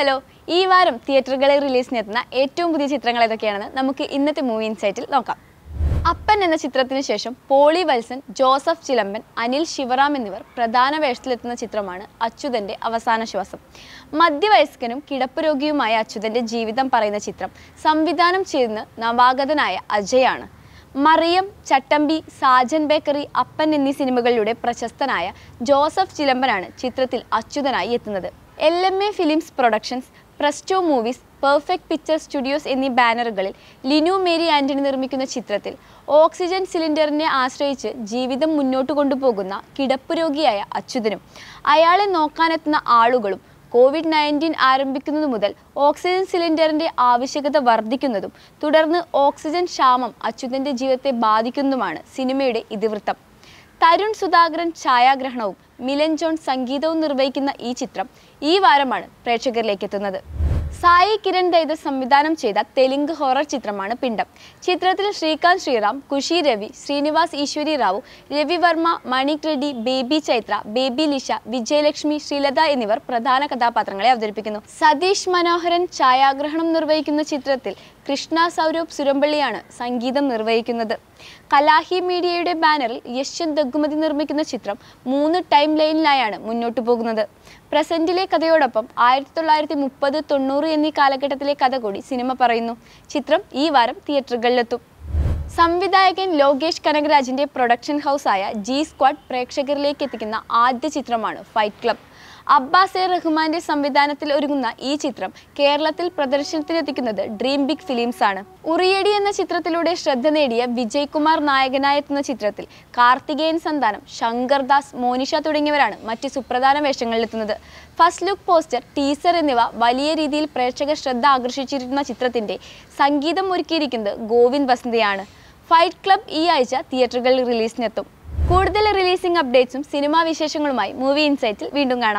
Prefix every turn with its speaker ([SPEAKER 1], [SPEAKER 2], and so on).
[SPEAKER 1] hello ഈ വാരം തിയേറ്ററുകളിൽ എത്തുന്ന ഏറ്റവും പുതിയ ചിത്രങ്ങൾ ഏതൊക്കെയാണെന്ന് നമുക്ക് ഇന്നത്തെ മൂവി ഇൻസൈറ്റിൽ നോക്കാം അപ്പൻ എന്ന ചിത്രത്തിന് ശേഷം പോളി വത്സൻ ജോസഫ് ചിലമ്പൻ അനിൽ ശിവറാം എന്നിവർ പ്രധാന വേഷത്തിലെത്തുന്ന ചിത്രമാണ് അച്യുതൻ്റെ അവസാന ശ്വാസം മധ്യവയസ്കനും കിടപ്പ് രോഗിയുമായ അച്യുതൻ്റെ ജീവിതം പറയുന്ന ചിത്രം സംവിധാനം ചെയ്യുന്ന നവാഗതനായ അജയാണ് മറിയം ചട്ടമ്പി സാജൻ ബേക്കറി അപ്പൻ എന്നീ സിനിമകളിലൂടെ പ്രശസ്തനായ ജോസഫ് ചിലമ്പനാണ് ചിത്രത്തിൽ അച്യുതനായി എത്തുന്നത് L M A films productions presto movies perfect picture studios എന്നീ ബാനറുകളിൽ ലിനു മേരി ആൻ്റണി നിർമ്മിക്കുന്ന ചിത്രത്തിൽ ഓക്സിജൻ സിലിണ്ടറിനെ ആശ്രയിച്ച് ജീവിതം മുന്നോട്ട് കൊണ്ടുപോകുന്ന കിടപ്പുരോഗിയായ അച്യുതനും അയാളെ നോക്കാനെത്തുന്ന ആളുകളും കോവിഡ് നയൻറ്റീൻ ആരംഭിക്കുന്നതു മുതൽ ഓക്സിജൻ സിലിണ്ടറിൻ്റെ ആവശ്യകത വർദ്ധിക്കുന്നതും തുടർന്ന് ഓക്സിജൻ ക്ഷാമം അച്യുതൻ്റെ ജീവിതത്തെ ബാധിക്കുന്നതുമാണ് സിനിമയുടെ ഇതിവൃത്തം തരുൺ സുധാകരൻ ഛായാഗ്രഹണവും മിലൻ ജോൺ സംഗീതവും നിർവഹിക്കുന്ന ഈ ചിത്രം ഈ വാരമാണ് പ്രേക്ഷകരിലേക്ക് എത്തുന്നത് സായി കിരൺ ദൈത സംവിധാനം ചെയ്ത തെലുങ്ക് ഹൊറർ ചിത്രമാണ് പിണ്ടം ചിത്രത്തിൽ ശ്രീകാന്ത് ശ്രീറാം കുഷി രവി ശ്രീനിവാസ് ഈശ്വരി റാവു രവി വർമ്മ മണിക് റെഡ്ഡി ബേബി ചൈത്ര ബേബി ലിഷ വിജയലക്ഷ്മി ശ്രീലത എന്നിവർ പ്രധാന കഥാപാത്രങ്ങളെ അവതരിപ്പിക്കുന്നു സതീഷ് മനോഹരൻ ഛായാഗ്രഹണം നിർവഹിക്കുന്ന ചിത്രത്തിൽ കൃഷ്ണ സൗരഭ് സുരമ്പള്ളിയാണ് സംഗീതം നിർവഹിക്കുന്നത് കലാഹി മീഡിയയുടെ ബാനറിൽ യശ്വന്ത് ദഗ്ഗുമതി നിർമ്മിക്കുന്ന ചിത്രം മൂന്ന് ടൈം ലൈനിലായാണ് മുന്നോട്ടു പോകുന്നത് പ്രസന്റിലെ കഥയോടൊപ്പം ആയിരത്തി തൊള്ളായിരത്തി മുപ്പത് തൊണ്ണൂറ് എന്നീ കാലഘട്ടത്തിലെ കഥ കൂടി സിനിമ പറയുന്നു ചിത്രം ഈ വാരം തിയേറ്ററുകളിലെത്തും സംവിധായകൻ ലോകേഷ് കനകരാജിന്റെ പ്രൊഡക്ഷൻ ഹൗസായ ജി സ്ക്വാഡ് പ്രേക്ഷകരിലേക്ക് എത്തിക്കുന്ന ആദ്യ ചിത്രമാണ് ഫൈറ്റ് ക്ലബ് അബ്ബാസ് എ റഹ്മാന്റെ സംവിധാനത്തിൽ ഒരുങ്ങുന്ന ഈ ചിത്രം കേരളത്തിൽ പ്രദർശനത്തിനെത്തിക്കുന്നത് ഡ്രീം ബിഗ് ഫിലിംസ് ആണ് ഉറിയടി എന്ന ചിത്രത്തിലൂടെ ശ്രദ്ധ നേടിയ വിജയ് കുമാർ നായകനായെത്തുന്ന ചിത്രത്തിൽ കാർത്തികേയൻ സന്താനം ശങ്കർ ദാസ് മോനിഷ തുടങ്ങിയവരാണ് മറ്റ് സുപ്രധാന വേഷങ്ങളിലെത്തുന്നത് ഫസ്റ്റ് ലുക്ക് പോസ്റ്റർ ടീസർ എന്നിവ വലിയ രീതിയിൽ പ്രേക്ഷക ശ്രദ്ധ ആകർഷിച്ചിരുന്ന ചിത്രത്തിന്റെ സംഗീതം ഒരുക്കിയിരിക്കുന്നത് ഗോവിന്ദ് വസന്തയാണ് ഫൈറ്റ് ക്ലബ് ഈ ആഴ്ച തിയേറ്ററുകളിൽ റിലീസിനെത്തും കൂടുതൽ റിലീസിംഗ് അപ്ഡേറ്റ്സും സിനിമാ വിശേഷങ്ങളുമായി മൂവി ഇൻസൈറ്റിൽ വീണ്ടും കാണാം